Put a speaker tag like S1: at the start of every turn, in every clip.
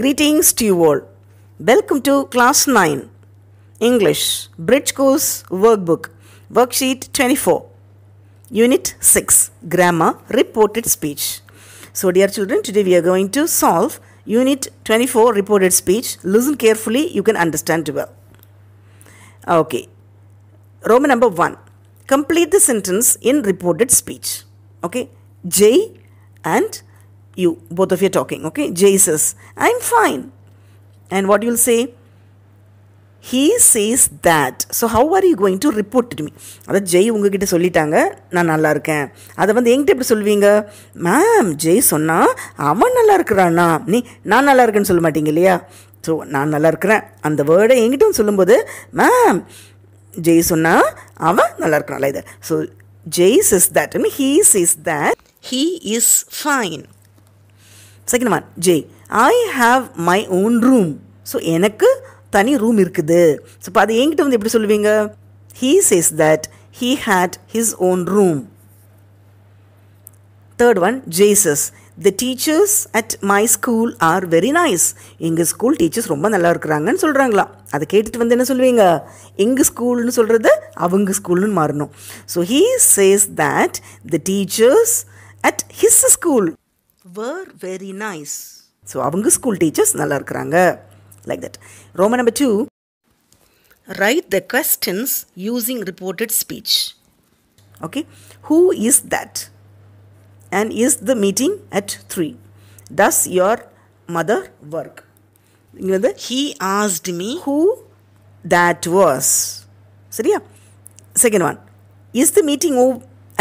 S1: Greetings to you all. Welcome to Class 9 English Bridge Course Workbook, Worksheet 24, Unit 6 Grammar Reported Speech. So, dear children, today we are going to solve Unit 24 Reported Speech. Listen carefully, you can understand well. Okay. Roman number 1 Complete the sentence in reported speech. Okay. J and you, both of you are talking, okay? Jesus, I'm fine. And what you'll say? He says that so how are you going to report to me அதை ஜெய் உங்ககிட்ட சொல்லிட்டாங்க நான் நல்லா இருக்கேன் அதை வந்து எங்கிட்ட எப்படி சொல்லுவீங்க மேம் ஜெய் சொன்னால் அவன் நல்லா இருக்கிறானா நீ நான் நல்லா இருக்கேன்னு சொல்ல மாட்டீங்க இல்லையா ஸோ நான் நல்லா இருக்கிறேன் அந்த வேர்டை எங்கிட்டும் சொல்லும்போது மேம் ஜெய் சொன்னால் அவன் நல்லா இருக்கிறான்ல இதை so Jai's is that mean he's is that he is fine second one Jai I have my own room so எனக்கு தனி ரூம் இருக்குது ஸோ இப்போ அது என்கிட்ட வந்து எப்படி சொல்லுவீங்க he says that he had his own room third one Jai says the teachers at my school are very nice எங்கள் ஸ்கூல் டீச்சர்ஸ் ரொம்ப நல்லா இருக்கிறாங்கன்னு சொல்கிறாங்களாம் அதை கேட்டுட்டு வந்து என்ன சொல்லுவீங்க எங்கள் ஸ்கூல்னு சொல்கிறது அவங்க ஸ்கூல்னு மாறணும் so he says that the teachers at his school were very nice so அவங்க ஸ்கூல் டீச்சர்ஸ் நல்லா இருக்கிறாங்க like that Roman number two write the questions using reported speech okay who is that and is the meeting at three does your mother work இங்கே வந்து he asked me who that was சரியா second one is the meeting oh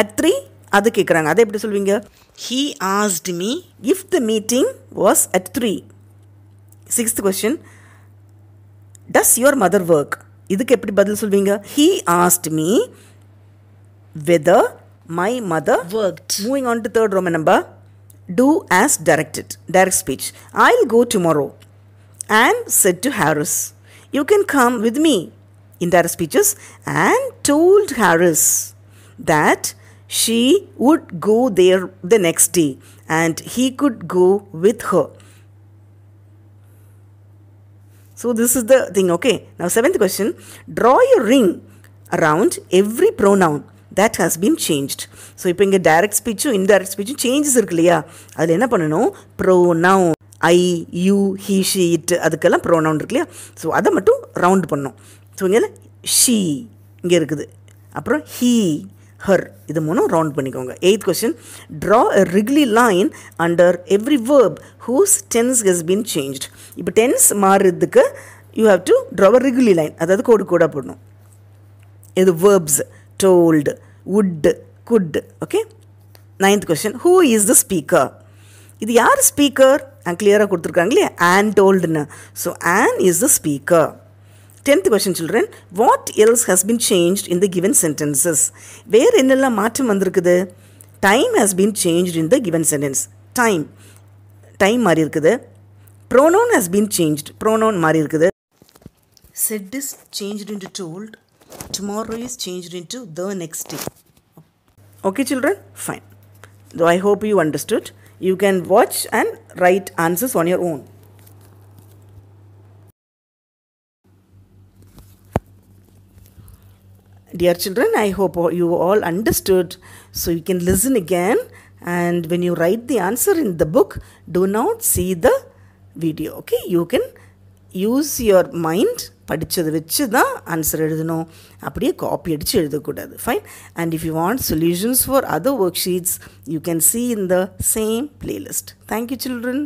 S1: at three அது கேட்குறாங்க அதை எப்படி சொல்வீங்க he asked me if the meeting was at three sixth question does your mother work இதுக்கு எப்படி பதில் சொல்வீங்க he asked me whether my mother work moving on to third Roman number two as directed direct speech I will go tomorrow and said to Harris, You can come with me. Indirect speeches and told Harris that she would go there the next day and he could go with her. So, this is the thing, okay. Now, seventh question draw your ring around every pronoun that has been change so இப்போ இங்கே direct ஸ்பீச்சும் indirect ஸ்பீச்சும் changes இருக்கு இல்லையா அதில் என்ன பண்ணணும் pronoun I you he she it அதுக்கெல்லாம் ப்ரோ நவுன் இருக்கு இல்லையா ஸோ அதை மட்டும் ரவுண்ட் பண்ணோம் ஸோ இங்கே ஷீ இங்கே இருக்குது அப்புறம் ஹீ ஹர் இது மூணும் ரவுண்ட் பண்ணிக்கோங்க eighth question draw a wiggly line under every verb whose tense has been change இப்போ டென்ஸ் மாறுறதுக்கு you have to draw a wiggly line அதாவது கோடு கூட போடணும் இது verbs told would could okay ninth question who is the speaker இது யார் speaker கிளியராக கொடுத்துருக்காங்களே ஆன் டோல்டுன்னு so Ann is the speaker tenth question children what else has been change in the given sentences வேறு என்னெல்லாம் மாற்றம் வந்திருக்குது time has been change in the given sentence time time மாறி இருக்குது pronoun has been change pronoun மாறி இருக்குது said is change in to told tomorrow is change in to the next day okay children fine I hope you understood you can watch and write answers on your own. Dear children, I hope you all understood. So you can listen again. And when you write the answer in the book, do not see the video. Okay, you can use your mind படித்ததை வச்சு தான் answer எழுதணும் அப்படியே copy அடித்து எழுதக்கூடாது fine and if you want solutions for other worksheets you can see in the same playlist thank you children